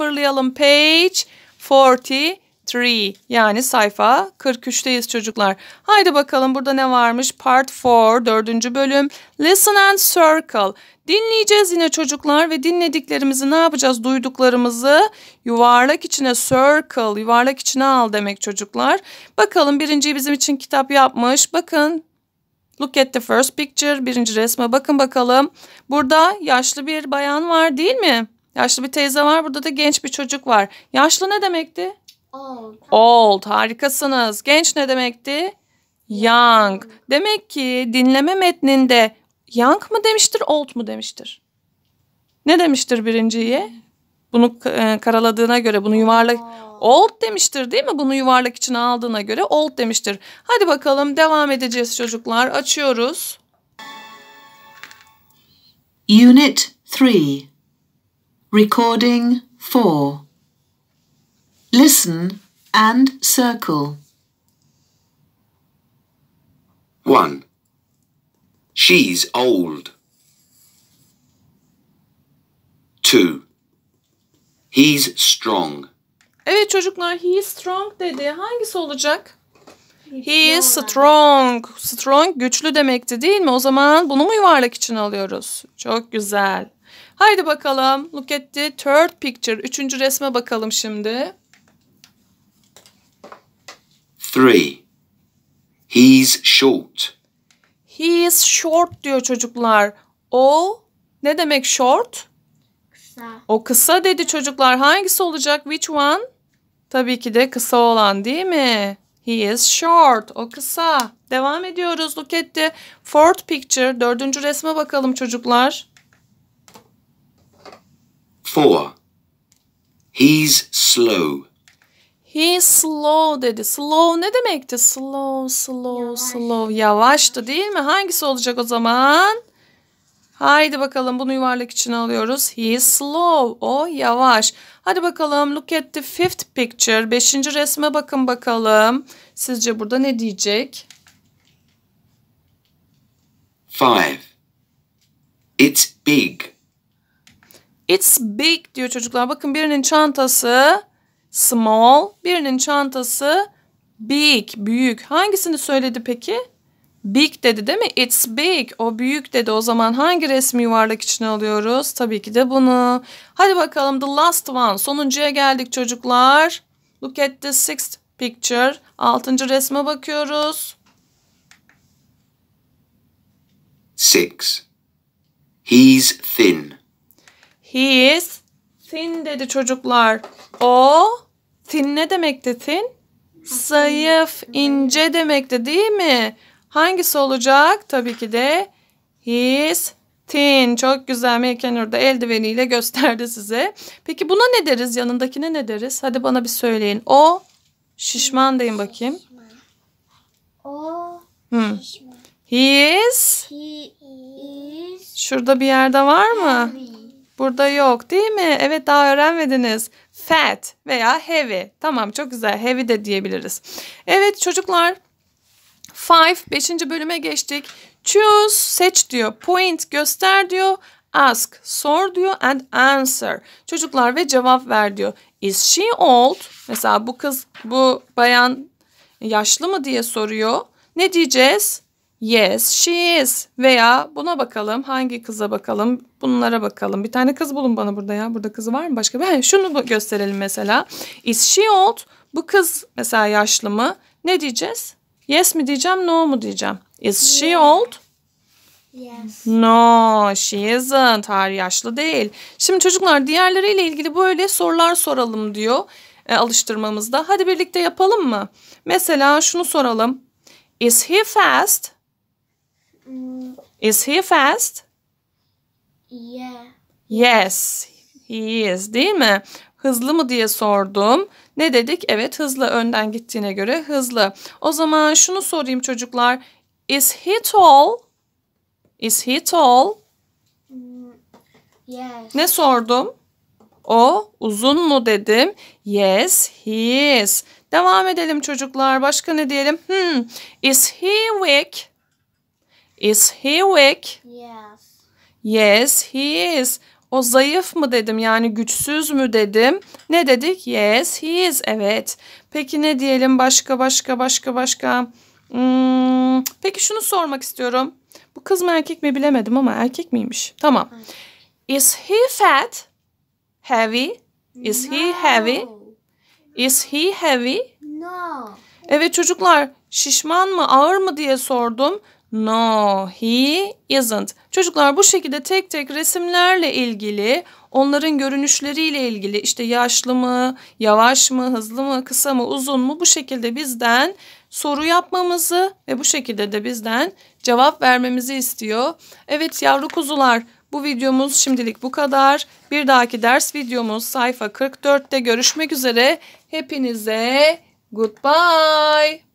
Fırlayalım Page 43 yani sayfa 43'teyiz çocuklar. Haydi bakalım burada ne varmış? Part 4 dördüncü bölüm. Listen and circle. Dinleyeceğiz yine çocuklar ve dinlediklerimizi ne yapacağız? Duyduklarımızı yuvarlak içine circle, yuvarlak içine al demek çocuklar. Bakalım birinciyi bizim için kitap yapmış. Bakın Look at the first picture. Birinci resme bakın bakalım. Burada yaşlı bir bayan var değil mi? Yaşlı bir teyze var. Burada da genç bir çocuk var. Yaşlı ne demekti? Old. Old. Harikasınız. Genç ne demekti? Young. Demek ki dinleme metninde young mı demiştir, old mu demiştir? Ne demiştir birinciye? Bunu e, karaladığına göre bunu yuvarlak old demiştir değil mi? Bunu yuvarlak içine aldığına göre old demiştir. Hadi bakalım devam edeceğiz çocuklar. Açıyoruz. Unit 3 Recording 4. Listen and circle. 1. She's old. 2. He's strong. Evet çocuklar he's strong dedi. Hangisi olacak? He is strong. Strong güçlü demekti değil mi? O zaman bunu mu yuvarlak için alıyoruz? Çok güzel. Haydi bakalım. Look at the third picture. Üçüncü resme bakalım şimdi. Three. He's short. He's short diyor çocuklar. O ne demek short? Kısa. O kısa dedi çocuklar. Hangisi olacak? Which one? Tabii ki de kısa olan değil mi? He is short. O kısa. Devam ediyoruz. Look at the fourth picture. Dördüncü resme bakalım çocuklar. Four. He's slow. He's slow dedi. Slow ne demekti? Slow, slow, Yavaş. slow. Yavaştı değil mi? Hangisi olacak o zaman? Haydi bakalım bunu yuvarlak içine alıyoruz. He's slow. O yavaş. Hadi bakalım look at the fifth picture. Beşinci resme bakın bakalım. Sizce burada ne diyecek? Five. It's big. It's big diyor çocuklar. Bakın birinin çantası small, birinin çantası big, büyük. Hangisini söyledi peki? Big dedi değil mi? It's big. O büyük dedi. O zaman hangi resmi yuvarlak içine alıyoruz? Tabii ki de bunu. Hadi bakalım the last one. Sonuncuya geldik çocuklar. Look at the sixth picture. Altıncı resme bakıyoruz. Six. He's thin. He is thin dedi çocuklar. O thin ne demekti thin? Zayıf, ince demekti değil mi? Hangisi olacak? Tabii ki de he is thin. Çok güzel Mekenur da eldiveniyle gösterdi size. Peki buna ne deriz? Yanındakine ne deriz? Hadi bana bir söyleyin. O şişman deyin bakayım. O hmm. şişman. He is. He is. Şurada bir yerde var mı? Heavy. Burada yok değil mi? Evet daha öğrenmediniz. Fat veya heavy. Tamam çok güzel heavy de diyebiliriz. Evet çocuklar five beşinci bölüme geçtik. Choose seç diyor. Point göster diyor. Ask sor diyor and answer. Çocuklar ve cevap ver diyor. Is she old? Mesela bu kız bu bayan yaşlı mı diye soruyor. Ne diyeceğiz? Yes, she is. Veya buna bakalım. Hangi kıza bakalım? Bunlara bakalım. Bir tane kız bulun bana burada ya. Burada kızı var mı başka? Ben şunu gösterelim mesela. Is she old? Bu kız mesela yaşlı mı? Ne diyeceğiz? Yes mi diyeceğim, no mu diyeceğim? Is she old? Yes. No, she isn't. Hayır, yaşlı değil. Şimdi çocuklar diğerleriyle ilgili böyle sorular soralım diyor e, alıştırmamızda. Hadi birlikte yapalım mı? Mesela şunu soralım. Is he fast? Mm. Is he fast? Yeah. Yes, he is değil mi? Hızlı mı diye sordum. Ne dedik? Evet hızlı önden gittiğine göre hızlı. O zaman şunu sorayım çocuklar. Is he tall? Is he tall? Mm, yes. Ne sordum? O uzun mu dedim. Yes, he is. Devam edelim çocuklar. Başka ne diyelim? Hmm. Is he weak? Is he weak? Yes. Yes, he is. O zayıf mı dedim yani güçsüz mü dedim. Ne dedik? Yes, he is. Evet. Peki ne diyelim başka başka başka başka. Hmm, peki şunu sormak istiyorum. Bu kız mı erkek mi bilemedim ama erkek miymiş? Tamam. Is he fat? Heavy? Is no. he heavy? Is he heavy? No. Evet çocuklar şişman mı ağır mı diye sordum. No, he isn't. Çocuklar bu şekilde tek tek resimlerle ilgili, onların görünüşleriyle ilgili işte yaşlı mı, yavaş mı, hızlı mı, kısa mı, uzun mu bu şekilde bizden soru yapmamızı ve bu şekilde de bizden cevap vermemizi istiyor. Evet yavru kuzular bu videomuz şimdilik bu kadar. Bir dahaki ders videomuz sayfa 44'te görüşmek üzere. Hepinize goodbye.